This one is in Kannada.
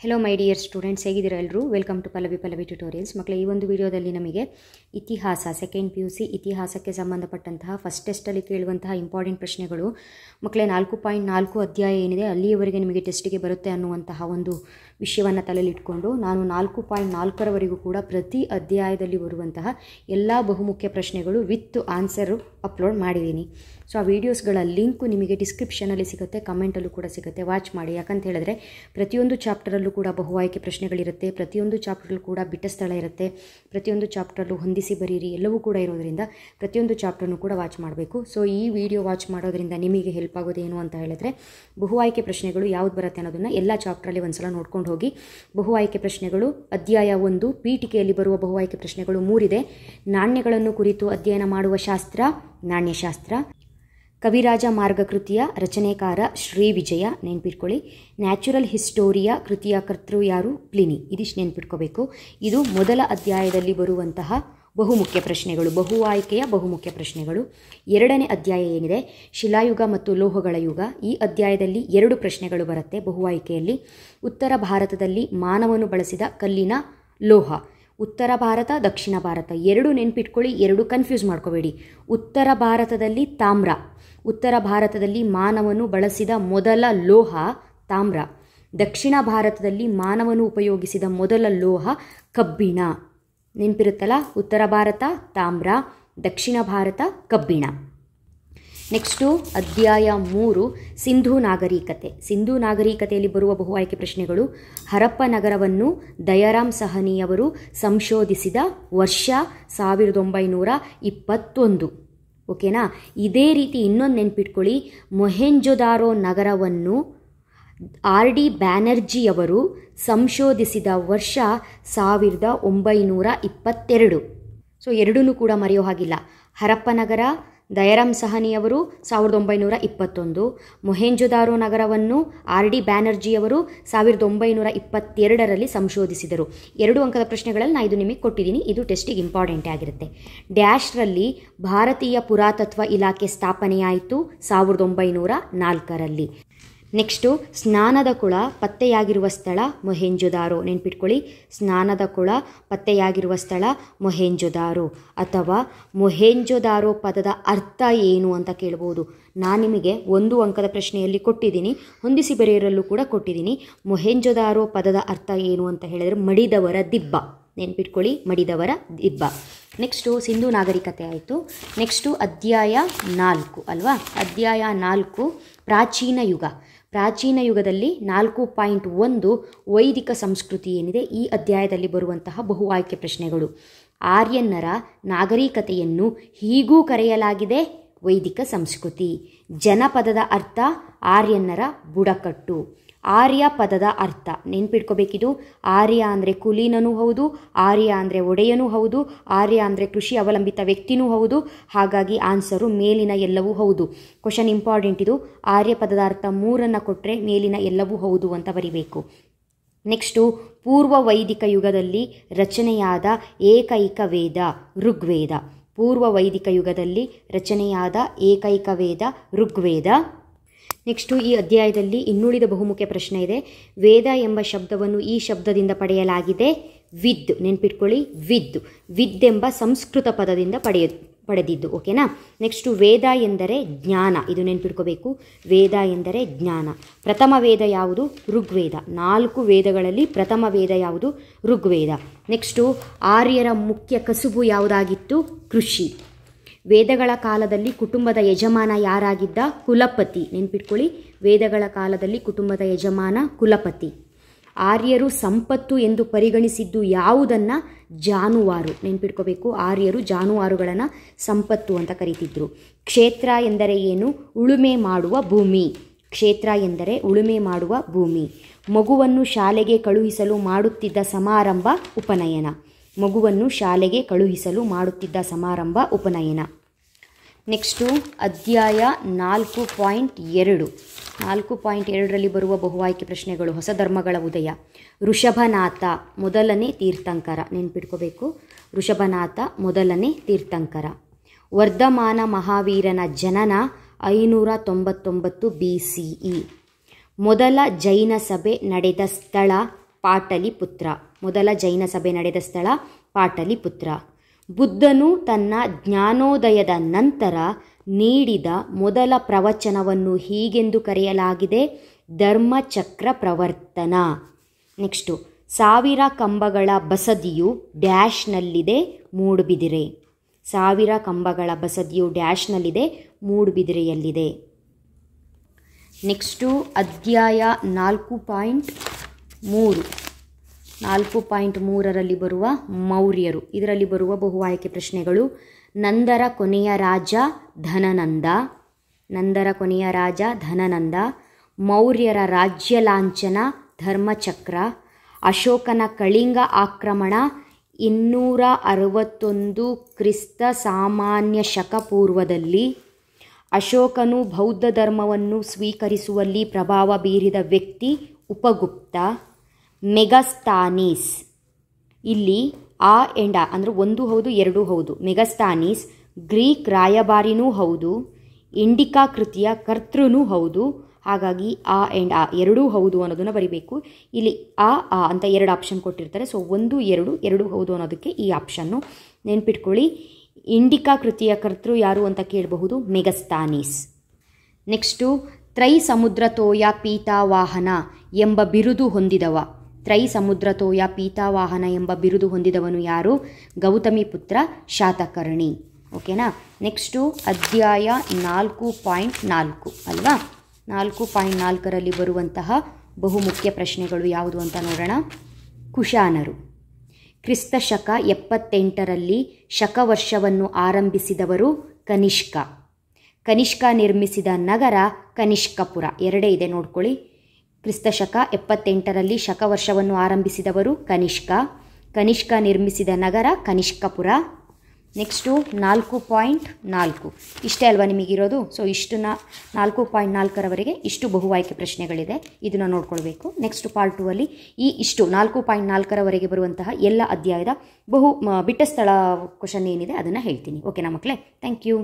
ಹೆಲೋ ಮೈ ಡಿಯರ್ ಸ್ಟೂಡೆಂಟ್ಸ್ ಹೇಗಿದ್ದೀರಾ ಎಲ್ಲರೂ welcome to Pallavi Pallavi tutorials ಮಕ್ಕಳ ಈ ಒಂದು ವಿಡಿಯೋದಲ್ಲಿ ನಮಗೆ ಇತಿಹಾಸ ಸೆಕೆಂಡ್ ಪಿ ಯು ಸಿ ಇತಿಹಾಸಕ್ಕೆ ಸಂಬಂಧಪಟ್ಟಂತಹ ಫಸ್ಟ್ ಟೆಸ್ಟಲ್ಲಿ ಕೇಳುವಂತಹ ಇಂಪಾರ್ಟೆಂಟ್ ಪ್ರಶ್ನೆಗಳು ಮಕ್ಕಳೇ ನಾಲ್ಕು ಪಾಯಿಂಟ್ ನಾಲ್ಕು ಅಧ್ಯಾಯ ಏನಿದೆ ಅಲ್ಲಿಯವರೆಗೆ ನಿಮಗೆ ಟೆಸ್ಟಿಗೆ ಬರುತ್ತೆ ಅನ್ನುವಂತಹ ಒಂದು ವಿಷಯವನ್ನು ತಲೆಯಲ್ಲಿಟ್ಕೊಂಡು ನಾನು ನಾಲ್ಕು ಪಾಯಿಂಟ್ ನಾಲ್ಕರವರೆಗೂ ಕೂಡ ಪ್ರತಿ ಅಧ್ಯಾಯದಲ್ಲಿ ಬರುವಂತಹ ಎಲ್ಲ ಬಹುಮುಖ್ಯ ಪ್ರಶ್ನೆಗಳು ವಿತ್ ಆನ್ಸರು ಅಪ್ಲೋಡ್ ಮಾಡಿದ್ದೀನಿ ಸೊ ಆ ವೀಡಿಯೋಸ್ಗಳ ಲಿಂಕು ನಿಮಗೆ ಡಿಸ್ಕ್ರಿಪ್ಷನಲ್ಲಿ ಸಿಗುತ್ತೆ ಕಮೆಂಟಲ್ಲೂ ಕೂಡ ಸಿಗುತ್ತೆ ವಾಚ್ ಮಾಡಿ ಯಾಕಂತ ಹೇಳಿದ್ರೆ ಪ್ರತಿಯೊಂದು ಚಾಪ್ಟರಲ್ಲೂ ಕೂಡ ಬಹು ಆಯ್ಕೆ ಪ್ರಶ್ನೆಗಳಿರುತ್ತೆ ಪ್ರತಿಯೊಂದು ಚಾಪ್ಟರ್ಲ್ಲೂ ಕೂಡ ಬಿಟ್ಟ ಸ್ಥಳ ಇರುತ್ತೆ ಪ್ರತಿಯೊಂದು ಚಾಪ್ಟರಲ್ಲೂ ಹೊಂದಿಸಿ ಬರೀರಿ ಎಲ್ಲವೂ ಕೂಡ ಇರೋದರಿಂದ ಪ್ರತಿಯೊಂದು ಚಾಪ್ಟರ್ನೂ ಕೂಡ ವಾಚ್ ಮಾಡಬೇಕು ಸೊ ಈ ವಿಡಿಯೋ ವಾಚ್ ಮಾಡೋದ್ರಿಂದ ನಿಮಗೆ ಹೆಲ್ಪ್ ಆಗೋದೇನು ಅಂತ ಹೇಳಿದ್ರೆ ಬಹು ಆಯ್ಕೆ ಪ್ರಶ್ನೆಗಳು ಯಾವ್ದು ಬರುತ್ತೆ ಅನ್ನೋದನ್ನು ಎಲ್ಲ ಚಾಪ್ಟ್ರಲ್ಲಿ ಒಂದ್ಸಲ ನೋಡ್ಕೊಂಡು ಹೋಗಿ ಬಹು ಆಯ್ಕೆ ಪ್ರಶ್ನೆಗಳು ಅಧ್ಯಾಯ ಒಂದು ಪೀಠಿಕೆಯಲ್ಲಿ ಬರುವ ಬಹು ಆಯ್ಕೆ ಪ್ರಶ್ನೆಗಳು ಮೂರಿದೆ ನಾಣ್ಯಗಳನ್ನು ಕುರಿತು ಅಧ್ಯಯನ ಮಾಡುವ ಶಾಸ್ತ್ರ ನಾಣ್ಯಶಾಸ್ತ್ರ ಕವಿರಾಜ ಮಾರ್ಗ ಕೃತಿಯ ರಚನೆಕಾರ ಶ್ರೀ ವಿಜಯ ನೆನ್ಪಿಟ್ಕೊಳ್ಳಿ ನ್ಯಾಚುರಲ್ ಹಿಸ್ಟೋರಿಯ ಕೃತಿಯ ಕರ್ತೃ ಯಾರು ಪ್ಲಿನಿ ಇದಿಷ್ಟು ನೆನ್ಪಿಟ್ಕೋಬೇಕು ಇದು ಮೊದಲ ಅಧ್ಯಾಯದಲ್ಲಿ ಬರುವಂತಹ ಬಹುಮುಖ್ಯ ಪ್ರಶ್ನೆಗಳು ಬಹು ಆಯ್ಕೆಯ ಬಹುಮುಖ್ಯ ಪ್ರಶ್ನೆಗಳು ಎರಡನೇ ಅಧ್ಯಾಯ ಏನಿದೆ ಶಿಲಾಯುಗ ಮತ್ತು ಲೋಹಗಳ ಯುಗ ಈ ಅಧ್ಯಾಯದಲ್ಲಿ ಎರಡು ಪ್ರಶ್ನೆಗಳು ಬರುತ್ತೆ ಬಹು ಆಯ್ಕೆಯಲ್ಲಿ ಉತ್ತರ ಭಾರತದಲ್ಲಿ ಮಾನವನು ಬಳಸಿದ ಕಲ್ಲಿನ ಲೋಹ ಉತ್ತರ ಭಾರತ ದಕ್ಷಿಣ ಭಾರತ ಎರಡು ನೆನ್ಪಿಟ್ಕೊಳ್ಳಿ ಎರಡು ಕನ್ಫ್ಯೂಸ್ ಮಾಡ್ಕೋಬೇಡಿ ಉತ್ತರ ಭಾರತದಲ್ಲಿ ತಾಮ್ರ ಉತ್ತರ ಭಾರತದಲ್ಲಿ ಮಾನವನು ಬಳಸಿದ ಮೊದಲ ಲೋಹ ತಾಮ್ರ ದಕ್ಷಿಣ ಭಾರತದಲ್ಲಿ ಮಾನವನು ಉಪಯೋಗಿಸಿದ ಮೊದಲ ಲೋಹ ಕಬ್ಬಿಣ ನೆನಪಿರುತ್ತಲ್ಲ ಉತ್ತರ ಭಾರತ ತಾಮ್ರ ದಕ್ಷಿಣ ಭಾರತ ಕಬ್ಬಿಣ ನೆಕ್ಸ್ಟು ಅಧ್ಯಾಯ ಮೂರು ಸಿಂಧೂ ನಾಗರಿಕತೆ ಸಿಂಧೂ ನಾಗರಿಕತೆಯಲ್ಲಿ ಬರುವ ಬಹು ಆಯ್ಕೆ ಪ್ರಶ್ನೆಗಳು ಹರಪ್ಪ ನಗರವನ್ನು ದಯಾರಾಮ್ ಸಹನಿಯವರು ಸಂಶೋಧಿಸಿದ ವರ್ಷ ಸಾವಿರದ ಒಂಬೈನೂರ ಇಪ್ಪತ್ತೊಂದು ಓಕೆನಾ ಇದೇ ರೀತಿ ಇನ್ನೊಂದು ನೆನ್ಪಿಟ್ಕೊಳ್ಳಿ ಮೊಹೆಂಜೊದಾರೋ ನಗರವನ್ನು ಆರ್ ಡಿ ಬ್ಯಾನರ್ಜಿಯವರು ಸಂಶೋಧಿಸಿದ ವರ್ಷ ಸಾವಿರದ ಒಂಬೈನೂರ ಇಪ್ಪತ್ತೆರಡು ಸೊ ಎರಡೂ ಕೂಡ ಮರೆಯೋ ಹಾಗಿಲ್ಲ ಹರಪ್ಪ ನಗರ ದಯರಾಮ್ ಸಹನಿಯವರು ಸಾವಿರದ ಒಂಬೈನೂರ ಇಪ್ಪತ್ತೊಂದು ಮೊಹೆಂಜುದಾರು ನಗರವನ್ನು ಆರ್ ಡಿ ಬ್ಯಾನರ್ಜಿಯವರು ಸಾವಿರದ ಒಂಬೈನೂರ ಇಪ್ಪತ್ತೆರಡರಲ್ಲಿ ಸಂಶೋಧಿಸಿದರು ಎರಡು ಅಂಕದ ಪ್ರಶ್ನೆಗಳಲ್ಲಿ ನಾನು ಇದು ನಿಮಗೆ ಕೊಟ್ಟಿದ್ದೀನಿ ಇದು ಟೆಸ್ಟಿಗೆ ಇಂಪಾರ್ಟೆಂಟ್ ಆಗಿರುತ್ತೆ ಡ್ಯಾಶ್ರಲ್ಲಿ ಭಾರತೀಯ ಪುರಾತತ್ವ ಇಲಾಖೆ ಸ್ಥಾಪನೆಯಾಯಿತು ಸಾವಿರದ ಒಂಬೈನೂರ ನಾಲ್ಕರಲ್ಲಿ ನೆಕ್ಸ್ಟು ಸ್ನಾನದ ಕುಳ ಪತ್ತೆಯಾಗಿರುವ ಸ್ಥಳ ಮೊಹೆಂಜುದಾರು ನೆನ್ಪಿಟ್ಕೊಳ್ಳಿ ಸ್ನಾನದ ಕುಳ ಪತ್ತೆಯಾಗಿರುವ ಸ್ಥಳ ಮೊಹೆಂಜುದಾರು ಅಥವಾ ಮೊಹೆಂಜುದಾರೋ ಪದದ ಅರ್ಥ ಏನು ಅಂತ ಕೇಳ್ಬೋದು ನಾನು ನಿಮಗೆ ಒಂದು ಅಂಕದ ಪ್ರಶ್ನೆಯಲ್ಲಿ ಕೊಟ್ಟಿದ್ದೀನಿ ಹೊಂದಿಸಿ ಬೆರೆಯರಲ್ಲೂ ಕೂಡ ಕೊಟ್ಟಿದ್ದೀನಿ ಮೊಹೆಂಜುದಾರೋ ಪದದ ಅರ್ಥ ಏನು ಅಂತ ಹೇಳಿದರೆ ಮಡಿದವರ ದಿಬ್ಬ ನೆನ್ಪಿಟ್ಕೊಳ್ಳಿ ಮಡಿದವರ ದಿಬ್ಬ ನೆಕ್ಸ್ಟು ಸಿಂಧು ನಾಗರಿಕತೆ ಆಯಿತು ನೆಕ್ಸ್ಟು ಅಧ್ಯಾಯ ನಾಲ್ಕು ಅಲ್ವಾ ಅಧ್ಯಾಯ ನಾಲ್ಕು ಪ್ರಾಚೀನ ಯುಗ ಪ್ರಾಚೀನ ಯುಗದಲ್ಲಿ ನಾಲ್ಕು ಪಾಯಿಂಟ್ ಒಂದು ವೈದಿಕ ಸಂಸ್ಕೃತಿ ಏನಿದೆ ಈ ಅಧ್ಯಾಯದಲ್ಲಿ ಬರುವಂತಹ ಬಹು ಆಯ್ಕೆ ಪ್ರಶ್ನೆಗಳು ಆರ್ಯನ್ನರ ನಾಗರಿಕತೆಯನ್ನು ಹೀಗೂ ಕರೆಯಲಾಗಿದೆ ವೈದಿಕ ಸಂಸ್ಕೃತಿ ಜನಪದದ ಅರ್ಥ ಆರ್ಯನ್ನರ ಬುಡಕಟ್ಟು ಆರ್ಯ ಪದದ ಅರ್ಥ ನೆನ್ಪಿಟ್ಕೋಬೇಕಿದು ಆರ್ಯ ಅಂದರೆ ಕುಲೀನನೂ ಹೌದು ಆರ್ಯ ಅಂದರೆ ಒಡೆಯನೂ ಹೌದು ಆರ್ಯ ಅಂದರೆ ಕೃಷಿ ಅವಲಂಬಿತ ವ್ಯಕ್ತಿನೂ ಹೌದು ಹಾಗಾಗಿ ಆನ್ಸರು ಮೇಲಿನ ಎಲ್ಲವೂ ಹೌದು ಕ್ವಶನ್ ಇಂಪಾರ್ಟೆಂಟ್ ಇದು ಆರ್ಯ ಪದದ ಅರ್ಥ ಮೂರನ್ನು ಕೊಟ್ಟರೆ ಮೇಲಿನ ಎಲ್ಲವೂ ಹೌದು ಅಂತ ಬರಿಬೇಕು ನೆಕ್ಸ್ಟು ಪೂರ್ವ ವೈದಿಕ ಯುಗದಲ್ಲಿ ರಚನೆಯಾದ ಏಕೈಕ ವೇದ ಋಗ್ವೇದ ಪೂರ್ವ ವೈದಿಕ ಯುಗದಲ್ಲಿ ರಚನೆಯಾದ ಏಕೈಕ ವೇದ ಋಗ್ವೇದ ನೆಕ್ಸ್ಟು ಈ ಅಧ್ಯಾಯದಲ್ಲಿ ಇನ್ನುಳಿದ ಬಹುಮುಖ್ಯ ಪ್ರಶ್ನೆ ಇದೆ ವೇದ ಎಂಬ ಶಬ್ದವನ್ನು ಈ ಶಬ್ದದಿಂದ ಪಡೆಯಲಾಗಿದೆ ವಿದ್ ನೆನ್ಪಿಟ್ಕೊಳ್ಳಿ ವಿದ್ ವಿದ್ ಎಂಬ ಸಂಸ್ಕೃತ ಪದದಿಂದ ಪಡೆಯ ಪಡೆದಿದ್ದು ಓಕೆನಾ ನೆಕ್ಸ್ಟು ವೇದ ಎಂದರೆ ಜ್ಞಾನ ಇದು ನೆನ್ಪಿಟ್ಕೋಬೇಕು ವೇದ ಎಂದರೆ ಜ್ಞಾನ ಪ್ರಥಮ ವೇದ ಯಾವುದು ಋಗ್ವೇದ ನಾಲ್ಕು ವೇದಗಳಲ್ಲಿ ಪ್ರಥಮ ವೇದ ಯಾವುದು ಋಗ್ವೇದ ನೆಕ್ಸ್ಟು ಆರ್ಯರ ಮುಖ್ಯ ಕಸುಬು ಯಾವುದಾಗಿತ್ತು ಕೃಷಿ ವೇದಗಳ ಕಾಲದಲ್ಲಿ ಕುಟುಂಬದ ಯಜಮಾನ ಯಾರಾಗಿದ್ದ ಕುಲಪತಿ ನೆನ್ಪಿಟ್ಕೊಳ್ಳಿ ವೇದಗಳ ಕಾಲದಲ್ಲಿ ಕುಟುಂಬದ ಯಜಮಾನ ಕುಲಪತಿ ಆರ್ಯರು ಸಂಪತ್ತು ಎಂದು ಪರಿಗಣಿಸಿದ್ದು ಯಾವುದನ್ನು ಜಾನುವಾರು ನೆನ್ಪಿಟ್ಕೋಬೇಕು ಆರ್ಯರು ಜಾನುವಾರುಗಳನ್ನು ಸಂಪತ್ತು ಅಂತ ಕರೀತಿದ್ರು ಕ್ಷೇತ್ರ ಎಂದರೆ ಏನು ಉಳುಮೆ ಮಾಡುವ ಭೂಮಿ ಕ್ಷೇತ್ರ ಎಂದರೆ ಉಳುಮೆ ಮಾಡುವ ಭೂಮಿ ಮಗುವನ್ನು ಶಾಲೆಗೆ ಕಳುಹಿಸಲು ಮಾಡುತ್ತಿದ್ದ ಸಮಾರಂಭ ಉಪನಯನ ಮಗುವನ್ನು ಶಾಲೆಗೆ ಕಳುಹಿಸಲು ಮಾಡುತ್ತಿದ್ದ ಸಮಾರಂಭ ಉಪನಯನ ನೆಕ್ಸ್ಟು ಅಧ್ಯಾಯ ನಾಲ್ಕು ಪಾಯಿಂಟ್ ಎರಡು ನಾಲ್ಕು ಪಾಯಿಂಟ್ ಎರಡರಲ್ಲಿ ಬರುವ ಬಹುವಾಯ್ಕೆ ಪ್ರಶ್ನೆಗಳು ಹೊಸ ಧರ್ಮಗಳ ಉದಯ ಋಷಭನಾಥ ಮೊದಲನೇ ತೀರ್ಥಂಕರ ನೆನ್ಪಿಟ್ಕೋಬೇಕು ಋಷಭನಾಥ ಮೊದಲನೇ ತೀರ್ಥಂಕರ ವರ್ಧಮಾನ ಮಹಾವೀರನ ಜನನ ಐನೂರ ತೊಂಬತ್ತೊಂಬತ್ತು ಬಿ ಸಿ ಇ ಮೊದಲ ಜೈನ ಸಭೆ ನಡೆದ ಸ್ಥಳ ಪಾಟಲಿಪುತ್ರ ಮೊದಲ ಜೈನ ಸಭೆ ನಡೆದ ಸ್ಥಳ ಪಾಟಲಿಪುತ್ರ ಬುದ್ಧನು ತನ್ನ ಜ್ಞಾನೋದಯದ ನಂತರ ನೀಡಿದ ಮೊದಲ ಪ್ರವಚನವನ್ನು ಹೀಗೆಂದು ಕರೆಯಲಾಗಿದೆ ಧರ್ಮಚಕ್ರ ಪ್ರವರ್ತನ ನೆಕ್ಸ್ಟು ಸಾವಿರ ಕಂಬಗಳ ಬಸದಿಯು ಡ್ಯಾಶ್ನಲ್ಲಿದೆ ಮೂಡುಬಿದಿರೆ ಸಾವಿರ ಕಂಬಗಳ ಬಸದಿಯು ಡ್ಯಾಶ್ನಲ್ಲಿದೆ ಮೂಡುಬಿದಿರೆಯಲ್ಲಿದೆ ನೆಕ್ಸ್ಟು ಅಧ್ಯಾಯ ನಾಲ್ಕು ಪಾಯಿಂಟ್ ಮೂರು ನಾಲ್ಕು ಪಾಯಿಂಟ್ ಮೂರರಲ್ಲಿ ಬರುವ ಮೌರ್ಯರು ಇದರಲ್ಲಿ ಬರುವ ಬಹು ಆಯ್ಕೆ ಪ್ರಶ್ನೆಗಳು ನಂದರ ಕೊನೆಯ ರಾಜ ಧನನಂದ ನಂದರ ಕೊನೆಯ ರಾಜ ಧನನಂದ ಮೌರ್ಯರ ರಾಜ್ಯ ಲಾಂಛನ ಧರ್ಮಚಕ್ರ ಅಶೋಕನ ಕಳಿಂಗ ಆಕ್ರಮಣ ಇನ್ನೂರ ಅರವತ್ತೊಂದು ಕ್ರಿಸ್ತ ಸಾಮಾನ್ಯ ಶಕ ಪೂರ್ವದಲ್ಲಿ ಅಶೋಕನು ಬೌದ್ಧ ಧರ್ಮವನ್ನು ಸ್ವೀಕರಿಸುವಲ್ಲಿ ಪ್ರಭಾವ ಬೀರಿದ ವ್ಯಕ್ತಿ ಉಪಗುಪ್ತ ಮೆಗಸ್ತಾನೀಸ್ ಇಲ್ಲಿ ಆ ಎಂಡ ಅಂದರೆ ಒಂದು ಹೌದು ಎರಡು ಹೌದು ಮೆಗಸ್ತಾನೀಸ್ ಗ್ರೀಕ್ ರಾಯಭಾರಿನೂ ಹೌದು ಇಂಡಿಕಾ ಕೃತಿಯ ಕರ್ತೃನೂ ಹೌದು ಹಾಗಾಗಿ ಆ ಎಂಡ ಆ ಎರಡೂ ಹೌದು ಅನ್ನೋದನ್ನು ಬರಿಬೇಕು ಇಲ್ಲಿ ಆ ಆ ಅಂತ ಎರಡು ಆಪ್ಷನ್ ಕೊಟ್ಟಿರ್ತಾರೆ ಸೊ ಒಂದು ಎರಡು ಎರಡು ಹೌದು ಅನ್ನೋದಕ್ಕೆ ಈ ಆಪ್ಷನ್ನು ನೆನ್ಪಿಟ್ಕೊಳ್ಳಿ ಇಂಡಿಕಾ ಕೃತಿಯ ಕರ್ತೃ ಯಾರು ಅಂತ ಕೇಳಬಹುದು ಮೆಗಸ್ತಾನೀಸ್ ನೆಕ್ಸ್ಟು ತ್ರೈ ಸಮುದ್ರ ತೋಯ ಪೀತಾವಾಹನ ಎಂಬ ಬಿರುದು ಹೊಂದಿದವ ತ್ರೈ ಸಮುದ್ರತೋಯ ಪೀತಾವಾಹನ ಎಂಬ ಬಿರುದು ಹೊಂದಿದವನು ಯಾರು ಗೌತಮಿ ಪುತ್ರ ಶಾತಕರ್ಣಿ ಓಕೆನಾ ನೆಕ್ಸ್ಟು ಅಧ್ಯಾಯ ನಾಲ್ಕು ಪಾಯಿಂಟ್ ನಾಲ್ಕು ಅಲ್ವಾ ನಾಲ್ಕು ಪಾಯಿಂಟ್ ನಾಲ್ಕರಲ್ಲಿ ಬರುವಂತಹ ಬಹುಮುಖ್ಯ ಪ್ರಶ್ನೆಗಳು ಯಾವುದು ಅಂತ ನೋಡೋಣ ಕುಶಾನರು ಕ್ರಿಸ್ತ ಶಕ ಎಪ್ಪತ್ತೆಂಟರಲ್ಲಿ ಶಕವರ್ಷವನ್ನು ಆರಂಭಿಸಿದವರು ಕನಿಷ್ಕ ಕನಿಷ್ಕ ನಿರ್ಮಿಸಿದ ನಗರ ಕನಿಷ್ಕಪುರ ಎರಡೇ ಇದೆ ನೋಡ್ಕೊಳ್ಳಿ ಕ್ರಿಸ್ತಶಕ ಎಪ್ಪತ್ತೆಂಟರಲ್ಲಿ ಶಕವರ್ಷವನ್ನು ಆರಂಭಿಸಿದವರು ಕನಿಷ್ಕ ಕನಿಷ್ಕ ನಿರ್ಮಿಸಿದ ನಗರ ಕನಿಷ್ಕಪುರ ನೆಕ್ಸ್ಟು ನಾಲ್ಕು ಪಾಯಿಂಟ್ ನಾಲ್ಕು ಇಷ್ಟೇ ಅಲ್ವಾ ನಿಮಗಿರೋದು ಸೊ ಇಷ್ಟು ನಾಲ್ಕು ಪಾಯಿಂಟ್ ನಾಲ್ಕರವರೆಗೆ ಇಷ್ಟು ಬಹು ಆಯ್ಕೆ ಪ್ರಶ್ನೆಗಳಿದೆ ಇದನ್ನು ನೋಡ್ಕೊಳ್ಬೇಕು ನೆಕ್ಸ್ಟ್ ಪಾರ್ಟ್ ಟೂ ಅಲ್ಲಿ ಈ ಇಷ್ಟು ನಾಲ್ಕು ಪಾಯಿಂಟ್ ನಾಲ್ಕರವರೆಗೆ ಬರುವಂತಹ ಎಲ್ಲ ಅಧ್ಯಾಯದ ಬಹು ಬಿಟ್ಟ ಸ್ಥಳ ಕ್ವಶನ್ ಏನಿದೆ ಅದನ್ನು ಹೇಳ್ತೀನಿ ಓಕೆನಾ ಮಕ್ಕಳೇ ಥ್ಯಾಂಕ್ ಯು